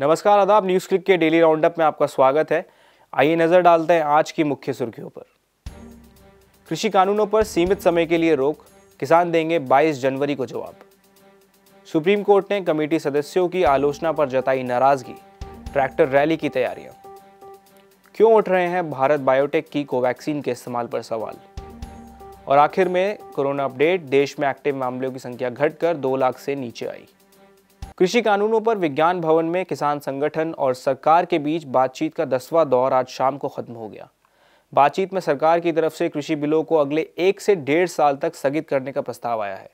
नमस्कार आदाब News click के डेली राउंडअप में आपका स्वागत है आइए नज़र डालते हैं आज की मुख्य सुर्खियों पर कृषि कानूनों पर सीमित समय के लिए रोक किसान देंगे 22 जनवरी को जवाब सुप्रीम कोर्ट ने कमेटी सदस्यों की आलोचना पर जताई नाराजगी ट्रैक्टर रैली की तैयारियां क्यों उठ रहे हैं भारत बायोटेक की कोवैक्सीन के इस्तेमाल पर सवाल और आखिर में कोरोना अपडेट देश में एक्टिव मामलों की संख्या घटकर दो लाख से नीचे आई कृषि कानूनों पर विज्ञान भवन में किसान संगठन और सरकार के बीच बातचीत का दसवां दौर आज शाम को खत्म हो गया बातचीत में सरकार की तरफ से कृषि बिलों को अगले एक से डेढ़ साल तक स्थगित करने का प्रस्ताव आया है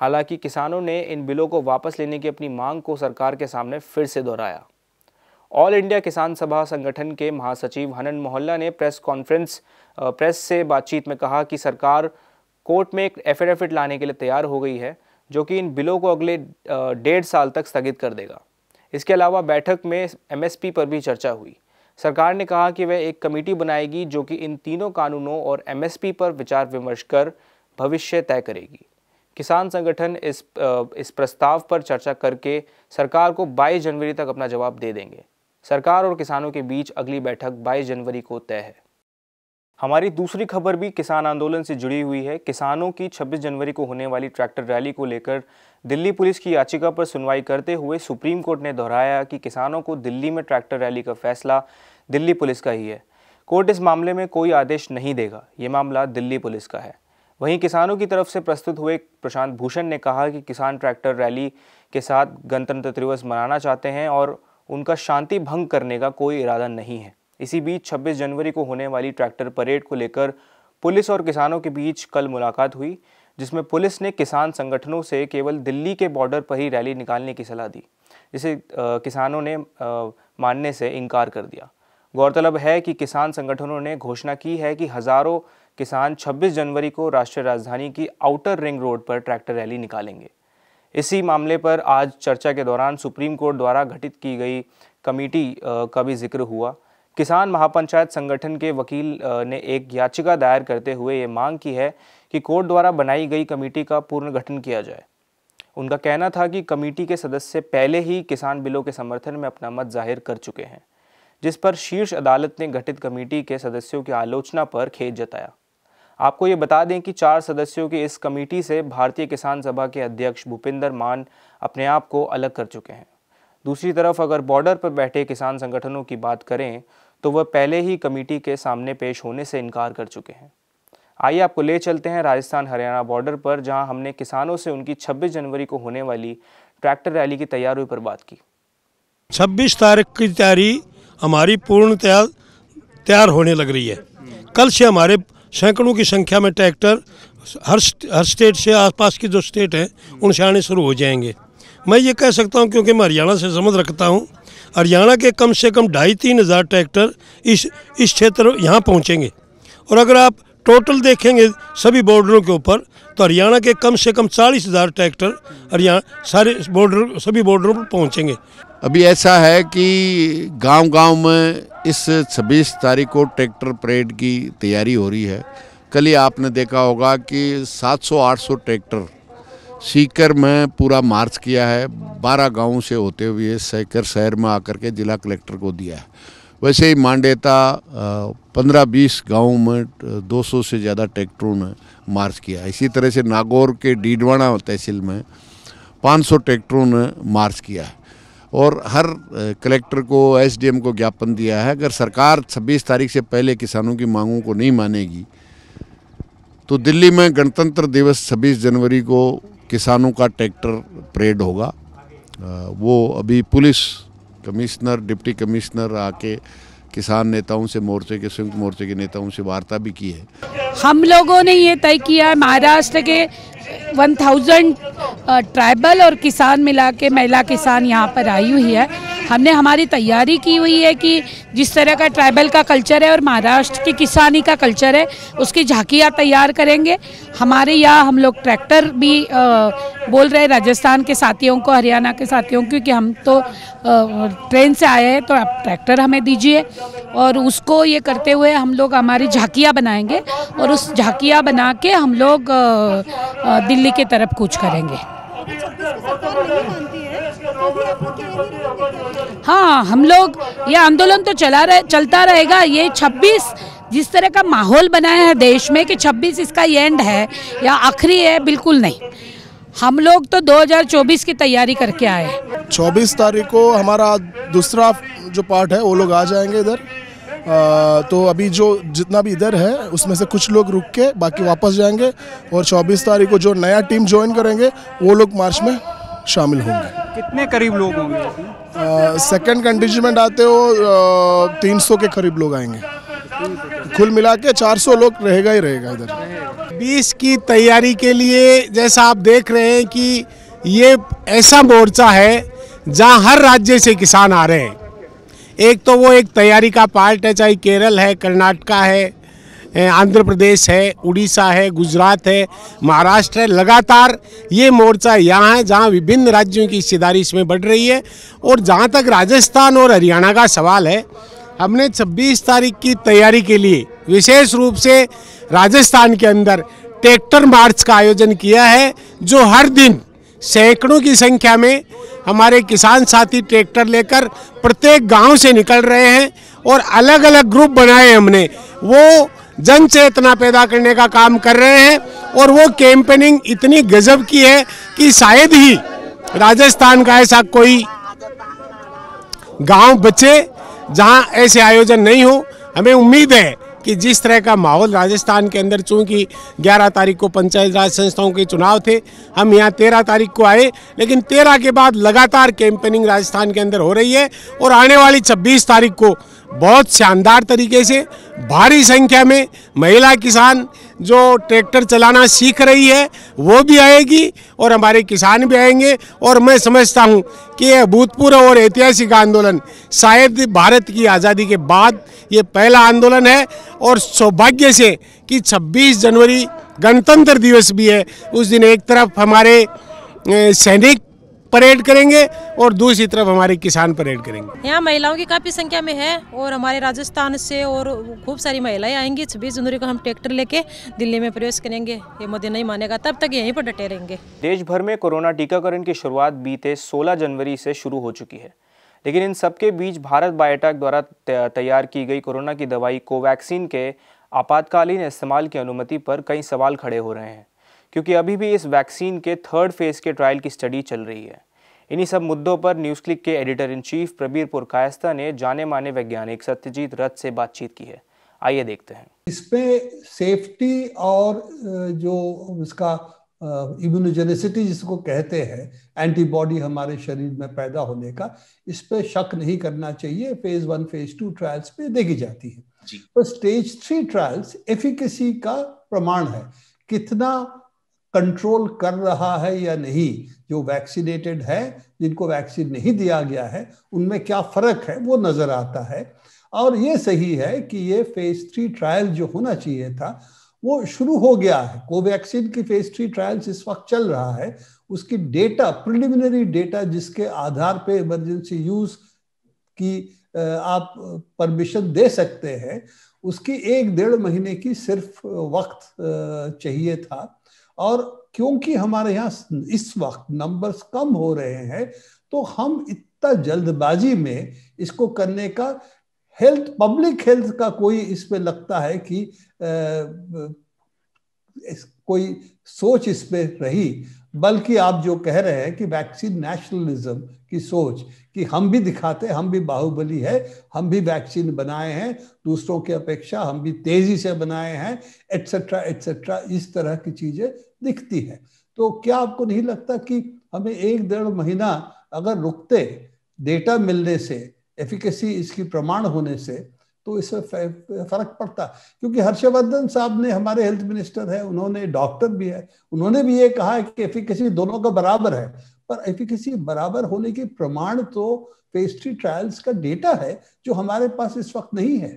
हालांकि किसानों ने इन बिलों को वापस लेने की अपनी मांग को सरकार के सामने फिर से दोहराया ऑल इंडिया किसान सभा संगठन के महासचिव हनन मोहल्ला ने प्रेस कॉन्फ्रेंस प्रेस से बातचीत में कहा कि सरकार कोर्ट में एक एफिडेविट लाने के लिए तैयार हो गई है जो कि इन बिलों को अगले डेढ़ साल तक स्थगित कर देगा इसके अलावा बैठक में एमएसपी पर भी चर्चा हुई सरकार ने कहा कि वह एक कमेटी बनाएगी जो कि इन तीनों कानूनों और एमएसपी पर विचार विमर्श कर भविष्य तय करेगी किसान संगठन इस इस प्रस्ताव पर चर्चा करके सरकार को 22 जनवरी तक अपना जवाब दे देंगे सरकार और किसानों के बीच अगली बैठक 22 जनवरी को तय है हमारी दूसरी खबर भी किसान आंदोलन से जुड़ी हुई है किसानों की 26 जनवरी को होने वाली ट्रैक्टर रैली को लेकर दिल्ली पुलिस की याचिका पर सुनवाई करते हुए सुप्रीम कोर्ट ने दोहराया कि किसानों को दिल्ली में ट्रैक्टर रैली का फैसला दिल्ली पुलिस का ही है कोर्ट इस मामले में कोई आदेश नहीं देगा ये मामला दिल्ली पुलिस का है वहीं किसानों की तरफ से प्रस्तुत हुए प्रशांत भूषण ने कहा कि किसान ट्रैक्टर रैली के साथ गणतंत्र दिवस मनाना चाहते हैं और उनका शांति भंग करने का कोई इरादा नहीं है इसी बीच 26 जनवरी को होने वाली ट्रैक्टर परेड को लेकर पुलिस और किसानों के बीच कल मुलाकात हुई जिसमें पुलिस ने किसान संगठनों से केवल दिल्ली के बॉर्डर पर ही रैली निकालने की सलाह दी जिसे किसानों ने मानने से इनकार कर दिया गौरतलब है कि किसान संगठनों ने घोषणा की है कि हज़ारों किसान 26 जनवरी को राष्ट्रीय राजधानी की आउटर रिंग रोड पर ट्रैक्टर रैली निकालेंगे इसी मामले पर आज चर्चा के दौरान सुप्रीम कोर्ट द्वारा गठित की गई कमेटी का भी जिक्र हुआ किसान महापंचायत संगठन के वकील ने एक याचिका दायर करते हुए ये मांग की है कि कोर्ट द्वारा बनाई गई कमेटी का पूर्ण गठन किया जाए उनका कहना था कि कमेटी के सदस्य पहले ही किसान बिलों के समर्थन में अपना मत जाहिर कर चुके हैं जिस पर शीर्ष अदालत ने गठित कमेटी के सदस्यों की आलोचना पर खेद जताया आपको ये बता दें कि चार सदस्यों की इस कमेटी से भारतीय किसान सभा के अध्यक्ष भूपिंदर मान अपने आप को अलग कर चुके हैं दूसरी तरफ अगर बॉर्डर पर बैठे किसान संगठनों की बात करें तो वह पहले ही कमेटी के सामने पेश होने से इनकार कर चुके हैं आइए आपको ले चलते हैं राजस्थान हरियाणा बॉर्डर पर जहां हमने किसानों से उनकी 26 जनवरी को होने वाली ट्रैक्टर रैली की तैयारियों पर बात की 26 तारीख की तैयारी हमारी पूर्णतया तैयार होने लग रही है कल से हमारे सैकड़ों की संख्या में ट्रैक्टर हर हर स्टेट से आसपास की जो स्टेट हैं उनसे आने शुरू हो जाएंगे मैं ये कह सकता हूँ क्योंकि मैं हरियाणा से संबंध रखता हूँ हरियाणा के कम से कम ढाई तीन हज़ार ट्रैक्टर इस इस क्षेत्र यहाँ पहुँचेंगे और अगर आप टोटल देखेंगे सभी बॉर्डरों के ऊपर तो हरियाणा के कम से कम चालीस हज़ार ट्रैक्टर हरियाणा सारे बॉर्डर सभी बॉर्डरों पर पहुँचेंगे अभी ऐसा है कि गांव गांव में इस छब्बीस तारीख को ट्रैक्टर परेड की तैयारी हो रही है कल ही आपने देखा होगा कि 700-800 ट्रैक्टर सीकर में पूरा मार्च किया है बारह गाँव से होते हुए सीकर शहर में आकर के जिला कलेक्टर को दिया है वैसे ही मांडेता पंद्रह बीस गाँव में दो सौ से ज़्यादा ट्रैक्टरों ने मार्च किया इसी तरह से नागौर के डीडवाणा तहसील में पाँच सौ ट्रैक्टरों ने मार्च किया है और हर कलेक्टर को एसडीएम को ज्ञापन दिया है अगर सरकार छब्बीस तारीख से पहले किसानों की मांगों को नहीं मानेगी तो दिल्ली में गणतंत्र दिवस 26 जनवरी को किसानों का ट्रैक्टर परेड होगा वो अभी पुलिस कमिश्नर डिप्टी कमिश्नर आके किसान नेताओं से मोर्चे के संयुक्त मोर्चे के नेताओं से वार्ता भी की है हम लोगों ने ये तय किया है महाराष्ट्र के 1000 ट्राइबल और किसान मिला के महिला किसान यहाँ पर आई हुई है हमने हमारी तैयारी की हुई है कि जिस तरह का ट्राइबल का कल्चर है और महाराष्ट्र की किसानी का कल्चर है उसकी झांकियाँ तैयार करेंगे हमारे यहाँ हम लोग ट्रैक्टर भी आ, बोल रहे राजस्थान के साथियों को हरियाणा के साथियों को कि हम तो ट्रेन से आए हैं तो आप ट्रैक्टर हमें दीजिए और उसको ये करते हुए हम लोग हमारी झांकियाँ बनाएंगे और उस झांकियाँ बना के हम लोग दिल्ली के तरफ कूच करेंगे अच्छा, हाँ हम लोग ये आंदोलन तो चला रहे चलता रहेगा ये 26 जिस तरह का माहौल बनाया है देश में कि 26 इसका एंड है या आखिरी है बिल्कुल नहीं हम लोग तो 2024 की तैयारी करके आए 24 तारीख को हमारा दूसरा जो पार्ट है वो लोग आ जाएंगे इधर आ, तो अभी जो जितना भी इधर है उसमें से कुछ लोग रुक के बाकी वापस जाएंगे और 24 तारीख को जो नया टीम ज्वाइन करेंगे वो लोग मार्च में शामिल होंगे कितने करीब लोग होंगे सेकेंड कंटीजमेंट आते हो तीन सौ के करीब लोग आएंगे कुल मिला के चार सौ लोग रहेगा ही रहेगा इधर बीस की तैयारी के लिए जैसा आप देख रहे हैं कि ये ऐसा मोर्चा है जहां हर राज्य से किसान आ रहे हैं एक तो वो एक तैयारी का पार्ट है चाहे केरल है कर्नाटका है आंध्र प्रदेश है उड़ीसा है गुजरात है महाराष्ट्र है लगातार ये मोर्चा यहाँ है जहाँ विभिन्न राज्यों की हिस्सेदारी इसमें बढ़ रही है और जहाँ तक राजस्थान और हरियाणा का सवाल है हमने 26 तारीख की तैयारी के लिए विशेष रूप से राजस्थान के अंदर ट्रैक्टर मार्च का आयोजन किया है जो हर दिन सैकड़ों की संख्या में हमारे किसान साथी ट्रैक्टर लेकर प्रत्येक गांव से निकल रहे हैं और अलग अलग ग्रुप बनाए हमने वो जन चेतना पैदा करने का काम कर रहे हैं और वो कैंपेनिंग इतनी गजब की है कि शायद ही राजस्थान का ऐसा कोई गांव बचे जहां ऐसे आयोजन नहीं हो हमें उम्मीद है कि जिस तरह का माहौल राजस्थान के अंदर चूंकि 11 तारीख को पंचायत राज संस्थाओं के चुनाव थे हम यहाँ 13 तारीख को आए लेकिन 13 के बाद लगातार कैंपेनिंग राजस्थान के अंदर हो रही है और आने वाली 26 तारीख को बहुत शानदार तरीके से भारी संख्या में महिला किसान जो ट्रैक्टर चलाना सीख रही है वो भी आएगी और हमारे किसान भी आएंगे और मैं समझता हूँ कि यह भूतपूर्व और ऐतिहासिक आंदोलन शायद भारत की आज़ादी के बाद ये पहला आंदोलन है और सौभाग्य से कि 26 जनवरी गणतंत्र दिवस भी है उस दिन एक तरफ हमारे सैनिक परेड करेंगे और दूसरी तरफ हमारे किसान परेड करेंगे यहाँ महिलाओं की काफ़ी संख्या में है और हमारे राजस्थान से और खूब सारी महिलाएं आएंगी छब्बीस जनवरी को हम ट्रैक्टर लेके दिल्ली में प्रवेश करेंगे ये मोदी नहीं मानेगा तब तक यहीं पर डटे रहेंगे देश भर में कोरोना टीकाकरण की शुरुआत बीते सोलह जनवरी से शुरू हो चुकी है लेकिन इन सबके बीच भारत बायोटेक द्वारा तैयार की गई कोरोना की दवाई कोवैक्सीन के आपातकालीन इस्तेमाल की अनुमति पर कई सवाल खड़े हो रहे हैं क्योंकि अभी भी इस वैक्सीन के थर्ड फेज के ट्रायल की स्टडी चल रही है इन्हीं सब मुद्दों पर न्यूज़ क्लिक के editor in chief Prabir Purkayastha ने जाने माने वैज्ञानिक सत्यजीत रथ से बातचीत की है आइए देखते हैं इसमें सेफ्टी और जो उसका इम्यूनोजेनेसिटी जिसको कहते हैं एंटीबॉडी हमारे शरीर में पैदा होने का इस पर शक नहीं करना चाहिए phase one phase two trials पे देखी जाती है तो स्टेज थ्री ट्रायल्स एफिकेसी का प्रमाण है कितना कंट्रोल कर रहा है या नहीं जो वैक्सीनेटेड है जिनको वैक्सीन नहीं दिया गया है उनमें क्या फर्क है वो नजर आता है और ये सही है कि ये फेज थ्री ट्रायल जो होना चाहिए था वो शुरू हो गया है कोवैक्सीन की फेज थ्री ट्रायल्स इस वक्त चल रहा है उसकी डेटा प्रिलिमिनरी डेटा जिसके आधार पे इमरजेंसी यूज की आप परमिशन दे सकते हैं उसकी एक डेढ़ महीने की सिर्फ वक्त चाहिए था और क्योंकि हमारे यहाँ इस वक्त नंबर्स कम हो रहे हैं तो हम इतना जल्दबाजी में इसको करने का हेल्थ पब्लिक हेल्थ का कोई इस पे लगता है कि आ, इस, कोई सोच इस पे रही बल्कि आप जो कह रहे हैं कि वैक्सीन नेशनलिज्म की सोच कि हम भी दिखाते हम भी बाहुबली है हम भी वैक्सीन बनाए हैं दूसरों की अपेक्षा हम भी तेजी से बनाए हैं एट्सेट्रा एट्सेट्रा इस तरह की चीजें दिखती है तो क्या आपको नहीं लगता कि हमें एक डेढ़ महीना अगर रुकते डेटा मिलने से एफिकेसी इसकी प्रमाण होने से तो इससे फर्क पड़ता क्योंकि हर्षवर्धन साहब ने हमारे हेल्थ मिनिस्टर है उन्होंने डॉक्टर भी है उन्होंने भी ये कहा है कि एफिकेसी दोनों का बराबर है पर एफिकेसी बराबर होने के प्रमाण तो फेज थ्री ट्रायल्स का डेटा है जो हमारे पास इस वक्त नहीं है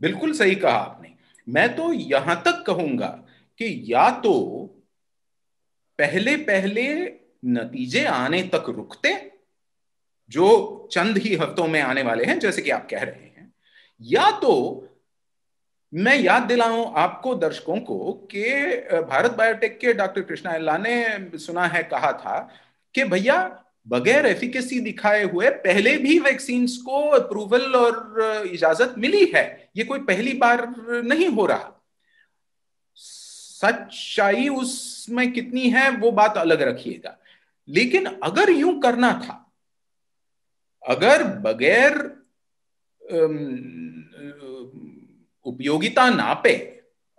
बिल्कुल सही कहा आपने मैं तो यहां तक कहूंगा कि या तो पहले पहले नतीजे आने तक रुकते जो चंद ही हफ्तों में आने वाले हैं जैसे कि आप कह रहे हैं या तो मैं याद दिलाऊं आपको दर्शकों को कि भारत बायोटेक के डॉक्टर कृष्णा अल्लाह ने सुना है कहा था कि भैया बगैर एफिकेसी दिखाए हुए पहले भी वैक्सीन को अप्रूवल और इजाजत मिली है ये कोई पहली बार नहीं हो रहा सच्चाई उसमें कितनी है वो बात अलग रखिएगा लेकिन अगर यूं करना था अगर बगैर उपयोगिता नापे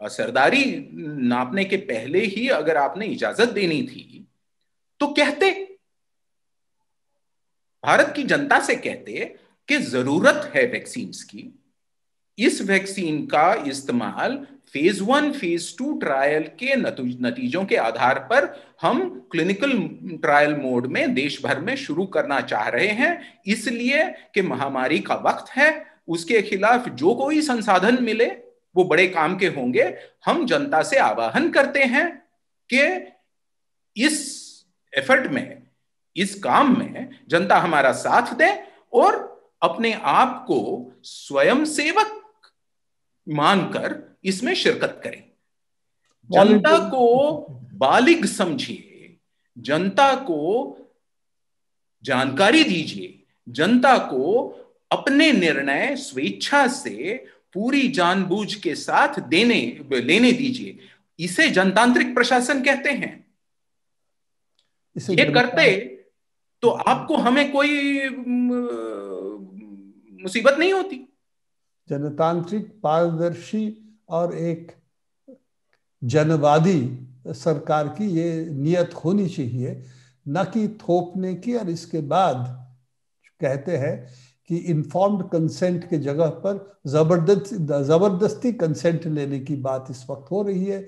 असरदारी नापने के पहले ही अगर आपने इजाजत देनी थी तो कहते भारत की जनता से कहते कि जरूरत है वैक्सीन की इस वैक्सीन का इस्तेमाल phase one phase two trial के नतीजों के आधार पर हम क्लिनिकल ट्रायल मोड में देश भर में शुरू करना चाह रहे हैं इसलिए कि महामारी का वक्त है उसके खिलाफ जो कोई संसाधन मिले वो बड़े काम के होंगे हम जनता से आवाहन करते हैं कि इस एफर्ट में इस काम में जनता हमारा साथ दे और अपने आप को स्वयं सेवक मानकर इसमें शिरकत करें जनता को बालिग समझिए जनता को जानकारी दीजिए जनता को अपने निर्णय स्वेच्छा से पूरी जानबूझ के साथ देने लेने दीजिए इसे जनतांत्रिक प्रशासन कहते हैं ये करते तो आपको हमें कोई मुसीबत नहीं होती जनतांत्रिक पारदर्शी और एक जनवादी सरकार की ये नियत होनी चाहिए न कि थोपने की और इसके बाद कहते हैं कि इन्फॉर्म्ड कंसेंट के जगह पर जबरदस्त जबरदस्ती कंसेंट लेने की बात इस वक्त हो रही है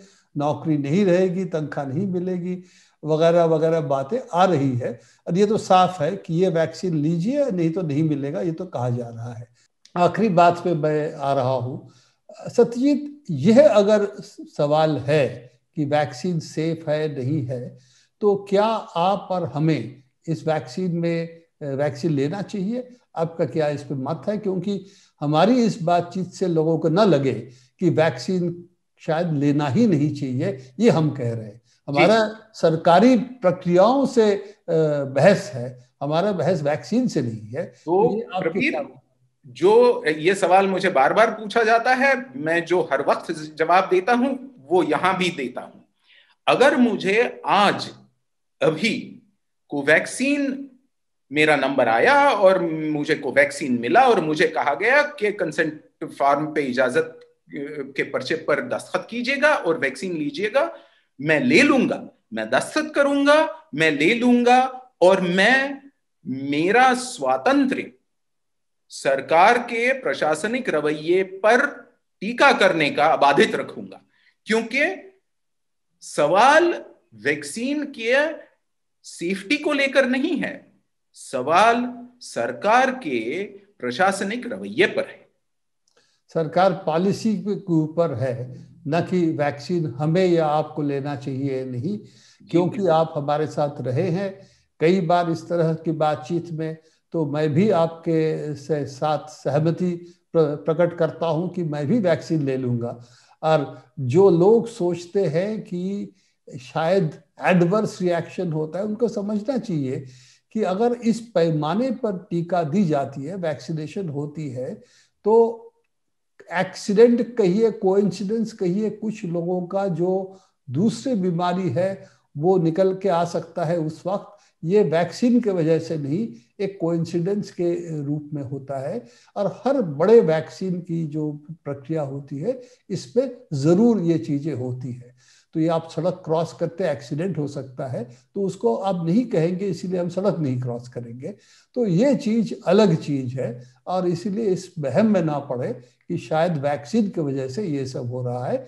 नौकरी नहीं रहेगी तनख्वाह नहीं मिलेगी वगैरह वगैरह बातें आ रही है और ये तो साफ है कि ये वैक्सीन लीजिए नहीं तो नहीं मिलेगा ये तो कहा जा रहा है आखिरी बात पे मैं आ रहा हूँ सत्यजीत यह अगर सवाल है कि वैक्सीन सेफ है नहीं है तो क्या आप और हमें इस वैक्सीन में वैक्सीन लेना चाहिए आपका क्या इस पर मत है क्योंकि हमारी इस बातचीत से लोगों को ना लगे कि वैक्सीन शायद लेना ही नहीं चाहिए ये हम कह रहे हैं हमारा सरकारी प्रक्रियाओं से बहस है हमारा बहस वैक्सीन से नहीं है तो, तो जो ये सवाल मुझे बार बार पूछा जाता है मैं जो हर वक्त जवाब देता हूं वो यहां भी देता हूं अगर मुझे आज अभी कोवैक्सीन मेरा नंबर आया और मुझे कोवैक्सीन मिला और मुझे कहा गया कि कंसेंट फॉर्म पे इजाजत के पर्चे पर दस्तखत कीजिएगा और वैक्सीन लीजिएगा मैं ले लूंगा मैं दस्तखत करूंगा मैं ले लूंगा और मैं मेरा स्वातंत्र सरकार के प्रशासनिक रवैये पर टीका करने का बाधित रखूंगा क्योंकि सवाल वैक्सीन के सेफ्टी को लेकर नहीं है सवाल सरकार के प्रशासनिक रवैये पर है सरकार पॉलिसी के ऊपर है न कि वैक्सीन हमें या आपको लेना चाहिए नहीं क्योंकि आप हमारे साथ रहे हैं कई बार इस तरह की बातचीत में तो मैं भी आपके से साथ सहमति प्रकट करता हूं कि मैं भी वैक्सीन ले लूंगा और जो लोग सोचते हैं कि शायद एडवर्स रिएक्शन होता है उनको समझना चाहिए कि अगर इस पैमाने पर टीका दी जाती है वैक्सीनेशन होती है तो एक्सीडेंट कहिए कोइंसिडेंस कहिए कुछ लोगों का जो दूसरे बीमारी है वो निकल के आ सकता है उस वक्त ये वैक्सीन के वजह से नहीं एक कोइंसिडेंस के रूप में होता है और हर बड़े वैक्सीन की जो प्रक्रिया होती है इसमें ज़रूर ये चीज़ें होती है तो ये आप सड़क क्रॉस करते एक्सीडेंट हो सकता है तो उसको आप नहीं कहेंगे इसीलिए हम सड़क नहीं क्रॉस करेंगे तो ये चीज़ अलग चीज़ है और इसीलिए इस बहम में ना पड़े कि शायद वैक्सीन की वजह से ये सब हो रहा है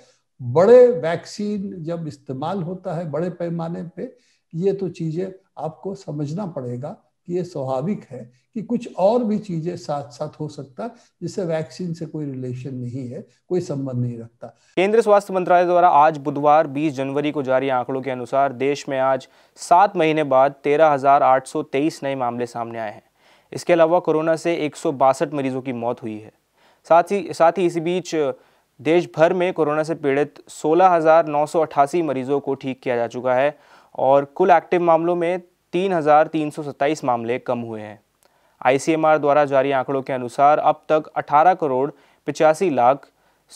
बड़े वैक्सीन जब इस्तेमाल होता है बड़े पैमाने पर ये तो चीजें आपको समझना पड़ेगा कि ये स्वाभाविक है कि कुछ और भी चीजें साथ साथ हो सकता जिससे वैक्सीन से कोई रिलेशन नहीं है कोई संबंध नहीं रखता केंद्र स्वास्थ्य मंत्रालय द्वारा आज बुधवार 20 जनवरी को जारी आंकड़ों के अनुसार देश में आज सात महीने बाद तेरह नए मामले सामने आए हैं इसके अलावा कोरोना से एक मरीजों की मौत हुई है साथ ही साथ ही इसी बीच देश भर में कोरोना से पीड़ित सोलह मरीजों को ठीक किया जा चुका है और कुल एक्टिव मामलों में 3,327 मामले कम हुए हैं आईसीएमआर द्वारा जारी आंकड़ों के अनुसार अब तक 18 करोड़ पिचासी लाख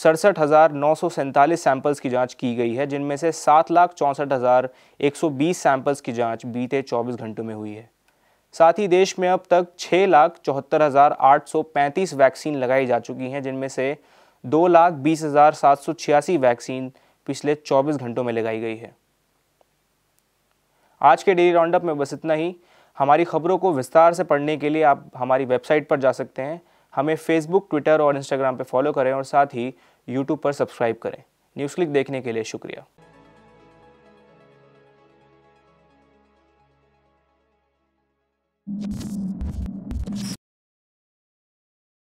सड़सठ हज़ार नौ सौ सैंतालीस सैंपल्स की जांच की गई है जिनमें से सात लाख चौंसठ हज़ार एक सौ बीस सैंपल्स की जांच बीते 24 घंटों में हुई है साथ ही देश में अब तक छः लाख चौहत्तर हज़ार आठ सौ पैंतीस वैक्सीन लगाई जा चुकी हैं जिनमें से दो लाख बीस हज़ार सात सौ छियासी वैक्सीन पिछले 24 घंटों में लगाई गई है आज के डेली राउंडअप में बस इतना ही हमारी खबरों को विस्तार से पढ़ने के लिए आप हमारी वेबसाइट पर जा सकते हैं हमें फेसबुक ट्विटर और इंस्टाग्राम पर फॉलो करें और साथ ही यूट्यूब पर सब्सक्राइब करें न्यूज़ क्लिक देखने के लिए शुक्रिया you